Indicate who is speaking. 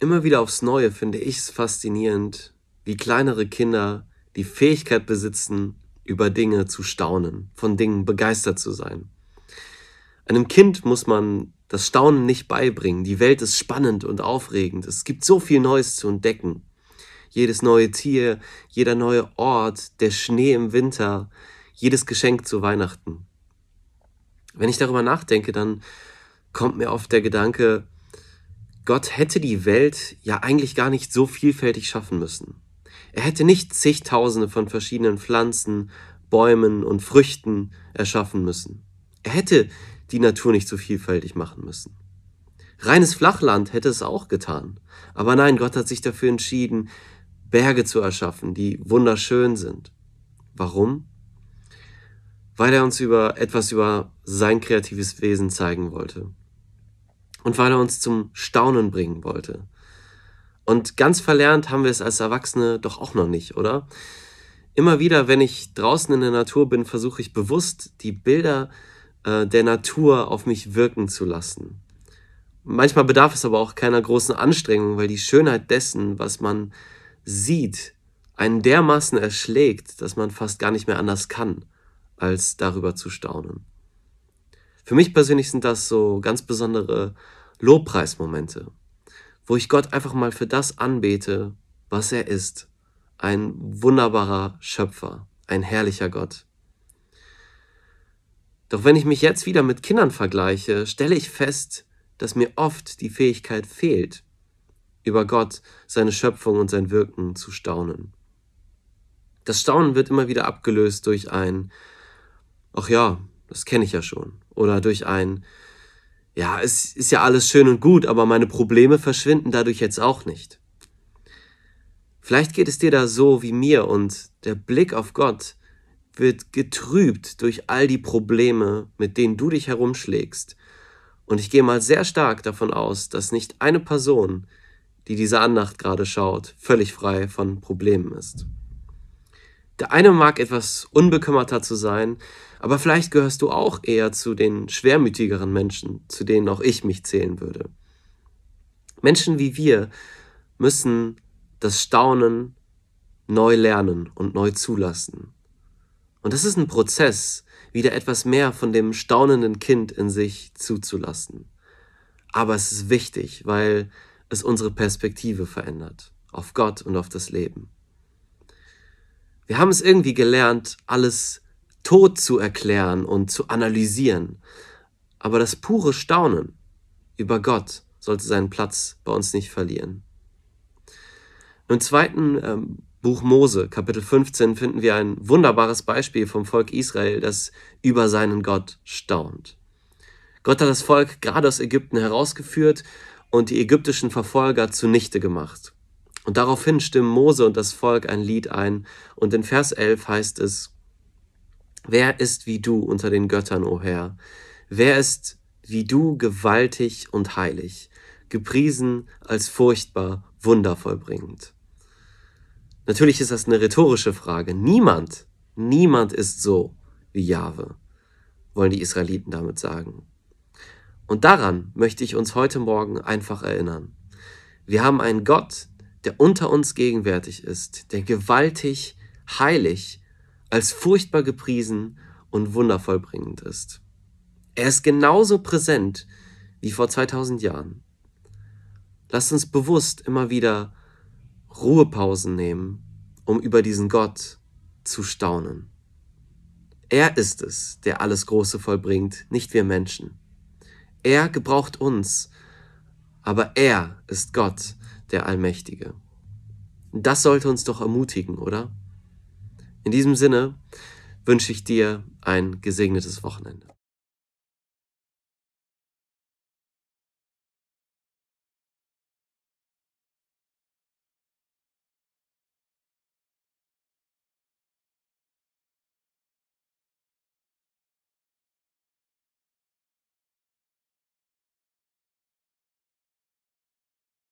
Speaker 1: Immer wieder aufs Neue finde ich es faszinierend, wie kleinere Kinder die Fähigkeit besitzen, über Dinge zu staunen, von Dingen begeistert zu sein. Einem Kind muss man das Staunen nicht beibringen. Die Welt ist spannend und aufregend. Es gibt so viel Neues zu entdecken. Jedes neue Tier, jeder neue Ort, der Schnee im Winter, jedes Geschenk zu Weihnachten. Wenn ich darüber nachdenke, dann kommt mir oft der Gedanke, Gott hätte die Welt ja eigentlich gar nicht so vielfältig schaffen müssen. Er hätte nicht zigtausende von verschiedenen Pflanzen, Bäumen und Früchten erschaffen müssen. Er hätte die Natur nicht so vielfältig machen müssen. Reines Flachland hätte es auch getan. Aber nein, Gott hat sich dafür entschieden, Berge zu erschaffen, die wunderschön sind. Warum? Weil er uns über etwas über sein kreatives Wesen zeigen wollte und weil er uns zum Staunen bringen wollte. Und ganz verlernt haben wir es als Erwachsene doch auch noch nicht, oder? Immer wieder, wenn ich draußen in der Natur bin, versuche ich bewusst, die Bilder äh, der Natur auf mich wirken zu lassen. Manchmal bedarf es aber auch keiner großen Anstrengung, weil die Schönheit dessen, was man sieht, einen dermaßen erschlägt, dass man fast gar nicht mehr anders kann, als darüber zu staunen. Für mich persönlich sind das so ganz besondere Lobpreismomente, wo ich Gott einfach mal für das anbete, was er ist. Ein wunderbarer Schöpfer, ein herrlicher Gott. Doch wenn ich mich jetzt wieder mit Kindern vergleiche, stelle ich fest, dass mir oft die Fähigkeit fehlt, über Gott, seine Schöpfung und sein Wirken zu staunen. Das Staunen wird immer wieder abgelöst durch ein, ach ja, das kenne ich ja schon, oder durch ein, ja, es ist ja alles schön und gut, aber meine Probleme verschwinden dadurch jetzt auch nicht. Vielleicht geht es dir da so wie mir und der Blick auf Gott wird getrübt durch all die Probleme, mit denen du dich herumschlägst. Und ich gehe mal sehr stark davon aus, dass nicht eine Person, die diese Andacht gerade schaut, völlig frei von Problemen ist. Der eine mag etwas unbekümmerter zu sein, aber vielleicht gehörst du auch eher zu den schwermütigeren Menschen, zu denen auch ich mich zählen würde. Menschen wie wir müssen das Staunen neu lernen und neu zulassen. Und das ist ein Prozess, wieder etwas mehr von dem staunenden Kind in sich zuzulassen. Aber es ist wichtig, weil es unsere Perspektive verändert auf Gott und auf das Leben. Wir haben es irgendwie gelernt, alles tot zu erklären und zu analysieren. Aber das pure Staunen über Gott sollte seinen Platz bei uns nicht verlieren. Im zweiten ähm, Buch Mose, Kapitel 15, finden wir ein wunderbares Beispiel vom Volk Israel, das über seinen Gott staunt. Gott hat das Volk gerade aus Ägypten herausgeführt und die ägyptischen Verfolger zunichte gemacht. Und daraufhin stimmen Mose und das Volk ein Lied ein. Und in Vers 11 heißt es, Wer ist wie du unter den Göttern, o Herr? Wer ist wie du gewaltig und heilig, gepriesen als furchtbar, wundervollbringend? Natürlich ist das eine rhetorische Frage. Niemand, niemand ist so wie Jahwe, wollen die Israeliten damit sagen. Und daran möchte ich uns heute Morgen einfach erinnern. Wir haben einen Gott, der unter uns gegenwärtig ist, der gewaltig, heilig, als furchtbar gepriesen und wundervoll bringend ist. Er ist genauso präsent wie vor 2000 Jahren. Lasst uns bewusst immer wieder Ruhepausen nehmen, um über diesen Gott zu staunen. Er ist es, der alles Große vollbringt, nicht wir Menschen. Er gebraucht uns, aber er ist Gott, der Allmächtige. Das sollte uns doch ermutigen, oder? In diesem Sinne wünsche ich dir ein gesegnetes Wochenende.